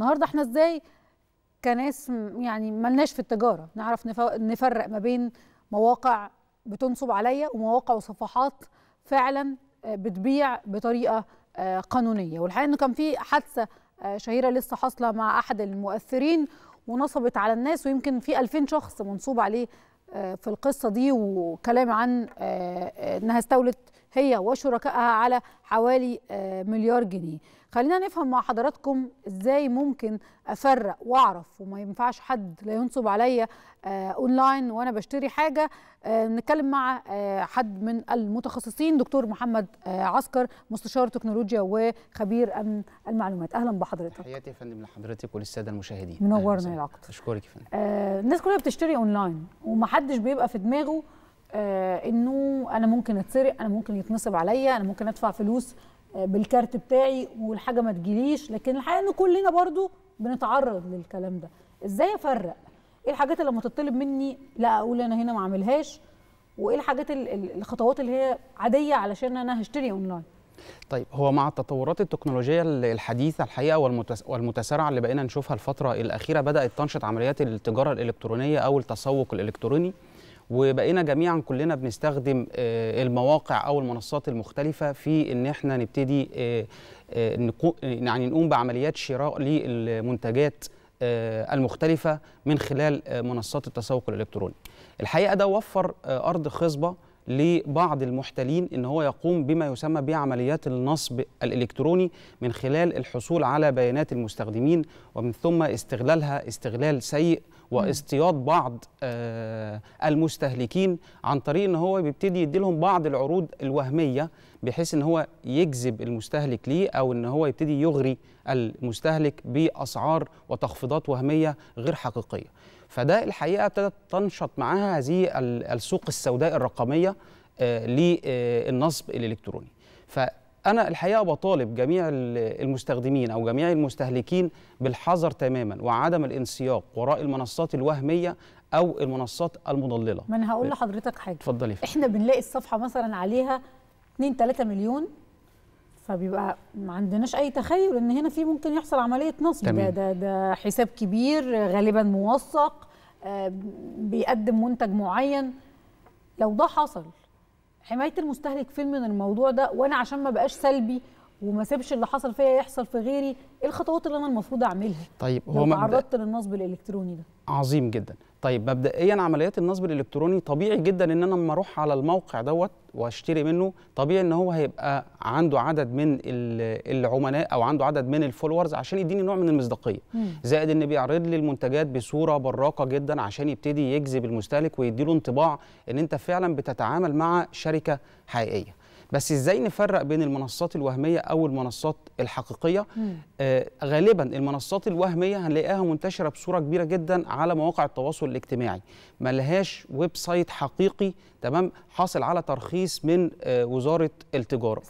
النهارده احنا ازاي كناس يعني ملناش في التجاره نعرف نفرق ما بين مواقع بتنصب عليا ومواقع وصفحات فعلا آه، بتبيع بطريقه آه، قانونيه والحقيقه انه كان في حادثه آه، شهيره لسه حاصله مع احد المؤثرين ونصبت على الناس ويمكن في 2000 شخص منصوب عليه في القصه دي وكلام عن انها استولت هي وشركائها على حوالي آه، مليار جنيه خلينا نفهم مع حضراتكم ازاي ممكن افرق واعرف وما ينفعش حد لا ينصب عليا آه، اونلاين وانا بشتري حاجه آه، نتكلم مع حد من المتخصصين دكتور محمد عسكر مستشار تكنولوجيا وخبير امن المعلومات اهلا بحضرتك حياتي يا فندم لحضرتك وللساده المشاهدين منورنا يا عقد اشكرك يا فندم الناس كلها بتشتري اونلاين ومحدش بيبقى في دماغه آه، انه انا ممكن اتسرق انا ممكن يتنصب عليا انا ممكن ادفع فلوس آه، بالكارت بتاعي والحاجه ما تجيليش لكن الحقيقه ان كلنا برضو بنتعرض للكلام ده ازاي افرق ايه الحاجات اللي لما تطلب مني لا اقول انا هنا ما اعملهاش وايه الحاجات الخطوات اللي هي عاديه علشان انا هشتري اونلاين طيب هو مع التطورات التكنولوجيه الحديثه الحقيقه والمتسارعه اللي بقينا نشوفها الفتره الاخيره بدات تنشط عمليات التجاره الالكترونيه او التسوق الالكتروني وبقينا جميعا كلنا بنستخدم آه، المواقع او المنصات المختلفه في ان احنا نبتدي آه، آه، يعني نقوم بعمليات شراء للمنتجات المختلفه من خلال منصات التسوق الالكتروني الحقيقه ده وفر ارض خصبه لبعض المحتلين ان هو يقوم بما يسمى بعمليات النصب الالكتروني من خلال الحصول على بيانات المستخدمين ومن ثم استغلالها استغلال سيء واصطياد بعض آه، المستهلكين عن طريق ان هو بيبتدي يدي لهم بعض العروض الوهميه بحيث ان هو يجذب المستهلك ليه او ان هو يبتدي يغري المستهلك باسعار وتخفيضات وهميه غير حقيقيه فده الحقيقه ابتدت تنشط معاها هذه السوق السوداء الرقميه آه، للنصب الالكتروني فانا الحقيقه بطالب جميع المستخدمين او جميع المستهلكين بالحذر تماما وعدم الانسياق وراء المنصات الوهميه او المنصات المضلله ما انا هقول آه. لحضرتك حاجه اتفضلي احنا بنلاقي الصفحه مثلا عليها 2 3 مليون فبيبقى ما عندناش اي تخيل ان هنا في ممكن يحصل عمليه نصب ده, ده ده حساب كبير غالبا موثق آه، بيقدم منتج معين لو ده حصل حمايه المستهلك فين من الموضوع ده وانا عشان ما بقاش سلبي وما اسيبش اللي حصل فيا يحصل في غيري ايه الخطوات اللي انا المفروض اعملها طيب هو لو تعرضت للنصب الالكتروني ده عظيم جدا طيب مبدئيا عمليات النصب الالكتروني طبيعي جدا ان انا لما اروح على الموقع دوت واشتري منه طبيعي ان هو هيبقى عنده عدد من العملاء او عنده عدد من الفولورز عشان يديني نوع من المصداقيه زائد ان بيعرض لي المنتجات بصوره براقه جدا عشان يبتدي يجذب المستهلك ويديله انطباع ان انت فعلا بتتعامل مع شركه حقيقيه بس ازاي نفرق بين المنصات الوهميه او المنصات الحقيقيه آه غالبا المنصات الوهميه هنلاقيها منتشره بصوره كبيره جدا على مواقع التواصل الاجتماعي ما لهاش ويب سايت حقيقي تمام حاصل على ترخيص من آه وزاره التجاره